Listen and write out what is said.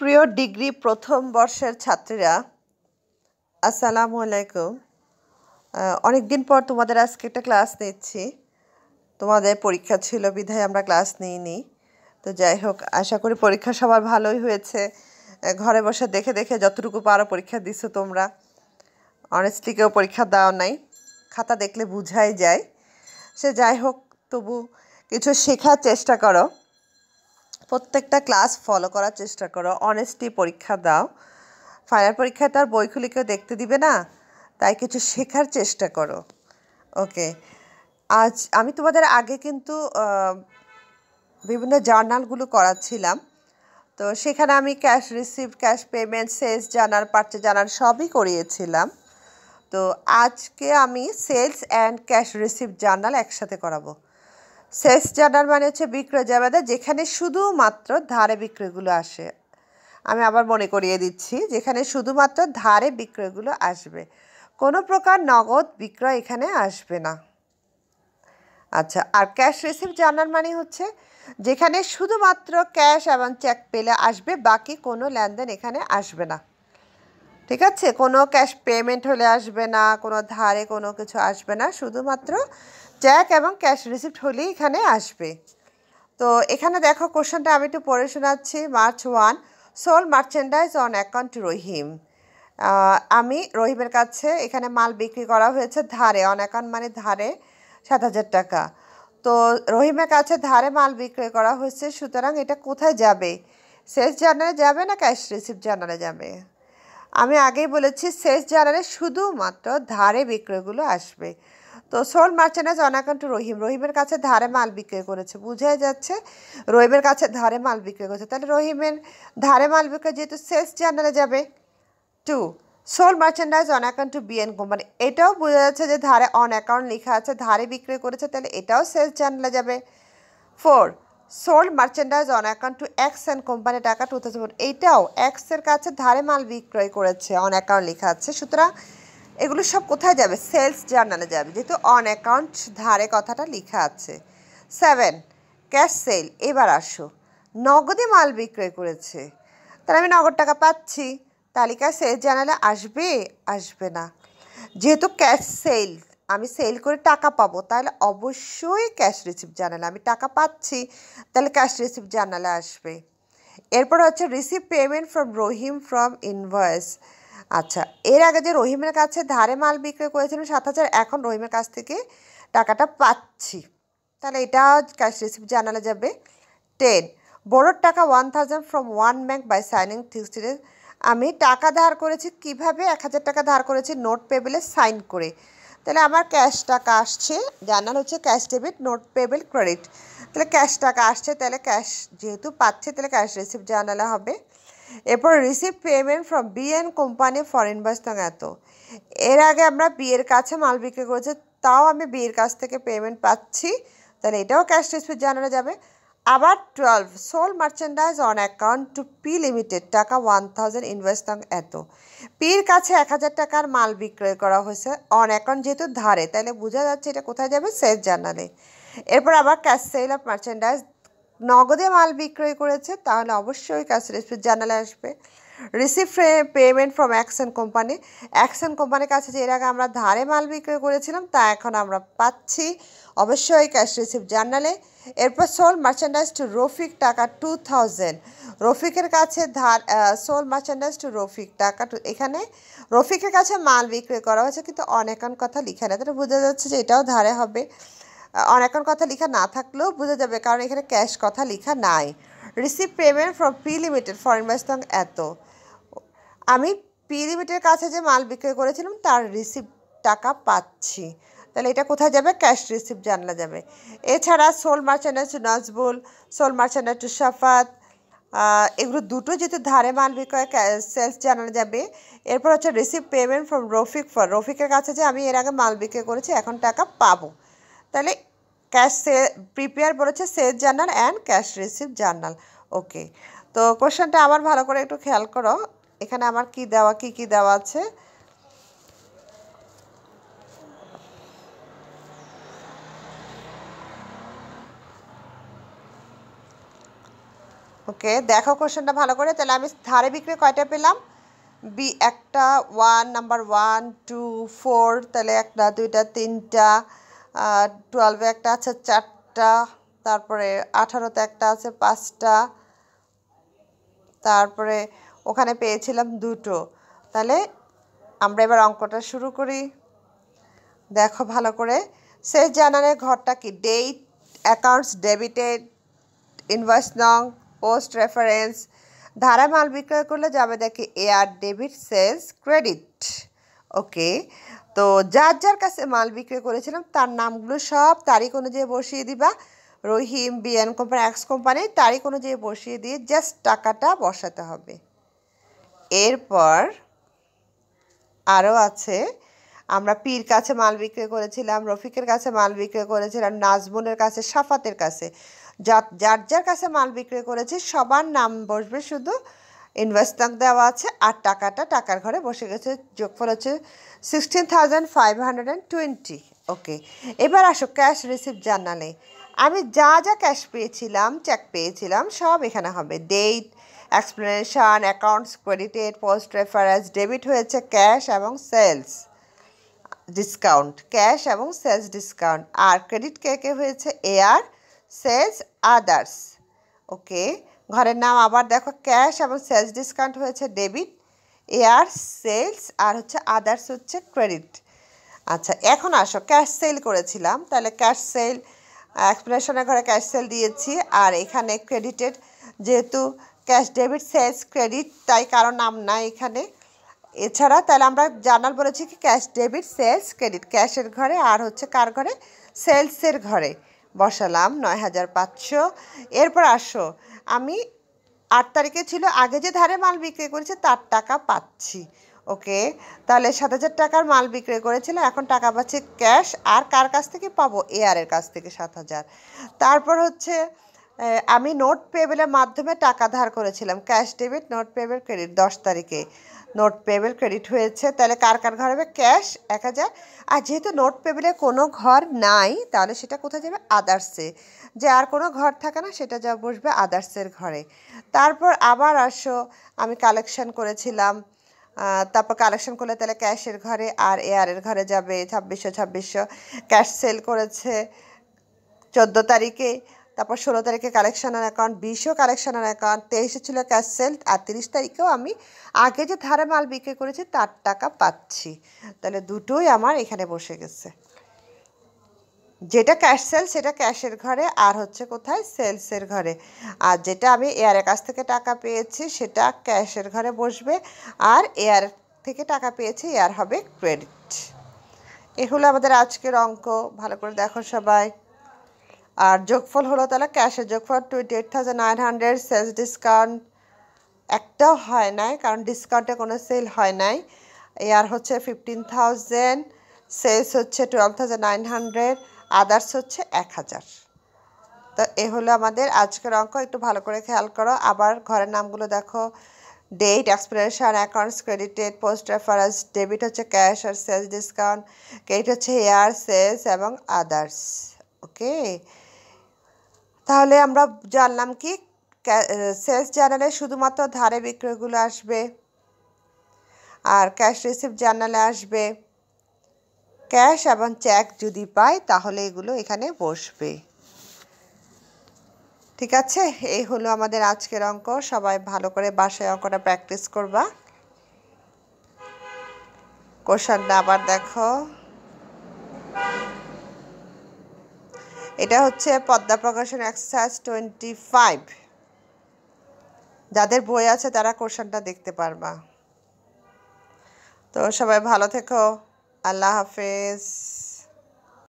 প্রিয় ডিগ্রি প্রথম বর্ষের ছাত্রীরা আসসালামু আলাইকুম অনেক দিন পর তোমাদের আজকে একটা ক্লাস নিচ্ছি তোমাদের পরীক্ষা ছিল বিধায় আমরা ক্লাস নিইনি তো যাই হোক আশা করি পরীক্ষা সবার ভালোই হয়েছে ঘরে বসে দেখে দেখে যতটুকু পারো পরীক্ষা দিছো তোমরা অনেস্টলি কেউ পরীক্ষা দাও নাই খাতা দেখলে বুঝাই যায় সে যাই হোক তবু কিছু শেখার চেষ্টা করো প্রত্যেকটা ক্লাস ফলো করার চেষ্টা করো অনেস্টি পরীক্ষা দাও ফাইনাল পরীক্ষায় তার বইগুলি কেউ দেখতে দিবে না তাই কিছু শেখার চেষ্টা করো ওকে আজ আমি তোমাদের আগে কিন্তু বিভিন্ন জার্নালগুলো করাচ্ছিলাম তো সেখানে আমি cash receive cash payment sales journal purchase journal সবই করিয়েছিলাম তো আজকে আমি sales and cash receive journal একসাথে করাবো সেলস জানার মানে হচ্ছে বিক্রয় জাবেদা যেখানে শুধুমাত্র ধারে বিক্রয়গুলো আসে আমি আবার মনে করিয়ে দিচ্ছি যেখানে শুধুমাত্র ধারে বিক্রয়গুলো আসবে কোনো প্রকার নগদ বিক্রয় এখানে আসবে না আচ্ছা আর ক্যাশ রিসিপ্ট জানার মানে হচ্ছে যেখানে শুধুমাত্র ক্যাশ এবং চেক পেলে আসবে বাকি কোনো লেনদেন এখানে আসবে না ঠিক আছে কোনো ক্যাশ পেমেন্ট হলে আসবে না কোনো ধারে কোনো কিছু আসবে না শুধুমাত্র চেক এবং ক্যাশ রিসিপ্ট হলেই এখানে আসবে তো এখানে দেখো কোশ্চেনটা আমি একটু পড়ে শোনাচ্ছি March one sold merchandise on account Rahim আমি রহিমের কাছে এখানে মাল বিক্রি করা হয়েছে ধারে অন অ্যাকাউন্ট মানে ধারে সাত হাজার টাকা তো রহিমের কাছে ধারে মাল বিক্রি করা হয়েছে সুতরাং এটা কোথায় যাবে সেলস জার্নারে যাবে না ক্যাশ রিসিপ্ট জার্নারে যাবে আমি আগেই বলেছি সেলস জার্নারে শুধুমাত্র ধারে বিক্রয়গুলো আসবে তো সোল মার্চেন্ডাইজ অনাকান্ত রহিম রহিমের কাছে ধারে মাল বিক্রয় করেছে বুঝাই যাচ্ছে রহিমের কাছে ধারে মাল বিক্রয় করেছে তাহলে রহিমের ধারে মাল বিক্রয় যেহেতু সেলস জার্নালে যাবে two sold merchandise on account to BN company এটাও বোঝা যাচ্ছে যে ধারে অন অ্যাকাউন্ট লেখা আছে ধারে বিক্রয় করেছে তাহলে এটাও সেলস জার্নালে যাবে four sold merchandise on account to X and company টাকা টু থাউজেন্ড এইটাও এক্সের কাছে ধারে মাল বিক্রয় করেছে অন অ্যাকাউন্ট লেখা আছে সুতরাং এগুলো সব কোথায় যাবে সেলস জার্নালে যাবে যেহেতু অন অ্যাকাউন্ট ধারে কথাটা লেখা আছে সেভেন ক্যাশ সেল এবার আসো নগদে মাল বিক্রয় করেছে তাহলে আমি নগদ টাকা পাচ্ছি তালিকায় সেলস জার্নালে আসবে আসবে না যেহেতু ক্যাশ সেল আমি সেল করে টাকা পাবো তাহলে অবশ্যই ক্যাশ রিসিপ্ট জানালে আমি টাকা পাচ্ছি তাহলে ক্যাশ রিসিপ্ট জানালে আসবে এরপর হচ্ছে receive payment from Rahim from invoice আচ্ছা এর আগে যে রহিমের কাছে ধারে মাল বিক্রি করেছিলাম সাত হাজার এখন রহিমের কাছ থেকে টাকাটা পাচ্ছি তাহলে এটা ক্যাশ রিসিপ্ট জানানো যাবে টেন বড়োর টাকা one thousand from one bank by signing sixty day আমি টাকা ধার করেছি কিভাবে এক হাজার টাকা ধার করেছি নোট পেবেলে সাইন করে তাহলে আমার ক্যাশ টাকা আসছে জানাল হচ্ছে cash debit note payable credit তাহলে ক্যাশ টাকা আসছে তাহলে ক্যাশ যেহেতু পাচ্ছে তাহলে ক্যাশ রিসিপ্ট জানালে হবে এরপর receive payment from B N company for investing এত এর আগে আমরা বি এর কাছে মাল বিক্রি করেছি তাও আমি বি এর কাছ থেকে পেমেন্ট পাচ্ছি তাহলে এটাও ক্যাশ রিসিভ জানানো যাবে আবার twelve sold merchandise on account to P limited টাকা ওয়ান থাউজেন্ড ইনভেস্টং এত পির কাছে এক হাজার টাকার মাল বিক্রয় করা হয়েছে অন অ্যাকাউন্ট যেহেতু ধারে তাহলে বোঝা যাচ্ছে এটা কোথায় যাবে সেফ জার্নালে এরপর আবার ক্যাশ সেল অফ মার্চেন্ডাইজ নগদে মাল বিক্রয় করেছে তাহলে অবশ্যই ক্যাশ রিসিপ্ট জানালে আসবে receive payment from action company action কোম্পানির কাছে যে এর আগে আমরা ধারে মাল বিক্রয় করেছিলাম তা এখন আমরা পাচ্ছি অবশ্যই ক্যাশ রিসিপ্ট জার্নালে এরপর সোল মার্চেন্ডাইজ টু রফিক টাকা টু থাউজেন্ড রফিকের কাছে ধার সোল মার্চেন্ডাইজ টু রফিক টাকা টু এখানে রফিকের কাছে মাল বিক্রয় করা হয়েছে কিন্তু অনেক কথা লিখে না তাহলে বোঝা যাচ্ছে যে এটাও ধারে হবে অনেক কথা লেখা না থাকলেও বোঝা যাবে কারণ এখানে ক্যাশ কথা লেখা নাই receive payment from P limited foreign বাইসং এত আমি পি লিমিটের কাছে যে মাল বিক্রয় করেছিলাম তার রিসিভ টাকা পাচ্ছি তাহলে এটা কোথায় যাবে ক্যাশ রিসিভ জানলা যাবে এছাড়া sold merchandise to Nazbul sold merchandise to Safat এগুলো দুটো যেহেতু ধারে মাল বিক্রয় সেলস জানানো যাবে এরপর হচ্ছে receive payment from Rafiq for রফিকের কাছে যে আমি এর আগে মাল বিক্রয় করেছি এখন টাকা পাবো তাহলে ক্যাশ সে প্রিপেয়ার বলেছে সেজ journal and cash receive journal okay তো কোশ্চেনটা আবার ভালো করে একটু খেয়াল করো এখানে আমার কি দেওয়া কি কি দেওয়া আছে ওকে দেখো কোশ্চেনটা ভালো করে তাহলে আমি ধারে বিক্রি কয়টা পেলাম বি একটা one number one two four তাহলে একটা দুইটা তিনটা টুয়েলভে একটা আছে চারটা তারপরে আঠারোতে একটা আছে পাঁচটা তারপরে ওখানে পেয়েছিলাম দুটো তাহলে আমরা এবার অঙ্কটা শুরু করি দেখো ভালো করে সে জানালে ঘরটা কি ডেট অ্যাকাউন্টস ডেবিটেড ইনভয়েস নং পোস্ট রেফারেন্স ধারা মাল বিক্রয় করলে যাবে দেখি AR debit sales credit okay তো যার যার কাছে মাল বিক্রি করেছিলাম তার নামগুলো সব তারিখ অনুযায়ী বসিয়ে দিবা Rahim BN company X company তারিখ অনুযায়ী বসিয়ে দিয়ে জাস্ট টাকাটা বসাতে হবে এরপর আরও আছে আমরা পীর কাছে মাল বিক্রি করেছিলাম রফিকের কাছে মাল বিক্রি করেছিলাম নাজমুনের কাছে সাফাতের কাছে যার যার কাছে মাল বিক্রয় করেছে সবার নাম বসবে শুধু ইনভেস্টমেন্ট দেওয়া আছে আর টাকাটা টাকার ঘরে বসে গেছে যোগফল হচ্ছে sixteen thousand five hundred and twenty okay এবার আসো ক্যাশ রিসিপ্ট জানালে আমি যা যা ক্যাশ পেয়েছিলাম চেক পেয়েছিলাম সব এখানে হবে date explanation accounts credited post reference debit হয়েছে ক্যাশ এবং সেলস ডিসকাউন্ট ক্যাশ এবং সেলস ডিসকাউন্ট আর ক্রেডিট কে কে হয়েছে এয়ার সেলস আদার্স ওকে ঘরের নাম আবার দেখো ক্যাশ এবং সেলস ডিসকাউন্ট হয়েছে ডেবিট এয়ার সেলস আর হচ্ছে আদার্স হচ্ছে ক্রেডিট আচ্ছা এখন আসো ক্যাশ সেল করেছিলাম তাহলে ক্যাশ সেল এক্সপ্লেনেশনের ঘরে ক্যাশ সেল দিয়েছি আর এখানে ক্রেডিটেড যেহেতু ক্যাশ ডেবিট সেলস ক্রেডিট তাই কারো নাম নাই এখানে এছাড়া তাহলে আমরা জার্নাল বলেছি কি ক্যাশ ডেবিট সেলস ক্রেডিট ক্যাশের ঘরে আর হচ্ছে কার ঘরে সেলসের ঘরে বসালাম নয় হাজার পাঁচশো এরপর আসো আমি আট তারিখে ছিল আগে যে ধারে মাল বিক্রি করেছি তার টাকা পাচ্ছি ওকে তাহলে সাত হাজার টাকার মাল বিক্রি করেছিলাম এখন টাকা পাচ্ছি ক্যাশ আর কার কাছ থেকে পাবো এআরের কাছ থেকে সাত হাজার তারপর হচ্ছে আমি নোট পেবেলের মাধ্যমে টাকা ধার করেছিলাম cash debit note payable credit দশ তারিখে নোট পেবেল ক্রেডিট হয়েছে তাহলে কার কার ঘর হবে ক্যাশ এক হাজার আর যেহেতু নোট পেবেলে কোনো ঘর নাই তাহলে সেটা কোথায় যাবে আদার্সে যে আর কোনো ঘর থাকে না সেটা যা বসবে আদার্সের ঘরে তারপর আবার আসো আমি কালেকশন করেছিলাম তারপর কালেকশন করলে তাহলে ক্যাশের ঘরে আর এয়ারের ঘরে যাবে ছাব্বিশশো ছাব্বিশশো ক্যাশ সেল করেছে চোদ্দো তারিখে তারপর ষোলো তারিখে কালেকশানের অ্যাকাউন্ট বিশেও কালেকশানের অ্যাকাউন্ট তেইশে ছিল ক্যাশ সেল আর তিরিশ তারিখেও আমি আগে যে ধারে মাল বিক্রি করেছি তার টাকা পাচ্ছি তাহলে দুটোই আমার এখানে বসে গেছে যেটা ক্যাশ সেল সেটা ক্যাশের ঘরে আর হচ্ছে কোথায় সেলসের ঘরে আর যেটা আমি এয়ারের কাছ থেকে টাকা পেয়েছি সেটা ক্যাশের ঘরে বসবে আর এয়ার থেকে টাকা পেয়েছি এয়ার হবে ক্রেডিট এগুলো আমাদের আজকের অঙ্ক ভালো করে দেখো সবাই আর যোগফল হলো তাহলে ক্যাশের যোগফল twenty eight thousand nine hundred sales discount একটাও হয় নাই কারণ ডিসকাউন্টে কোনো সেল হয় নাই এয়ার হচ্ছে ফিফটিন থাউজেন্ড সেলস হচ্ছে twelve thousand nine hundred others হচ্ছে এক হাজার তো এ হলো আমাদের আজকের অঙ্ক একটু ভালো করে খেয়াল করো আবার ঘরের নামগুলো দেখো date expression accounts credited post reference debit হচ্ছে ক্যাশ আর সেলস ডিসকাউন্ট ক্রেডিট হচ্ছে হেয়ার সেলস এবং আদার্স ওকে তাহলে আমরা জানলাম কি সেলস জার্নালে শুধুমাত্র ধারে বিক্রয়গুলো আসবে আর ক্যাশ রিসিপ্ট জার্নালে আসবে ক্যাশ এবং চেক যদি পাই তাহলে এগুলো এখানে বসবে ঠিক আছে এই হলো আমাদের আজকের অঙ্ক সবাই ভালো করে বাসায় অঙ্কটা প্র্যাকটিস করবা কোশানটা আবার দেখো এটা হচ্ছে Padma Prakashan exercise twenty five যাদের বই আছে তারা কোশ্চেনটা দেখতে পারবা তো সবাই ভালো থেকো আল্লাহ হাফেজ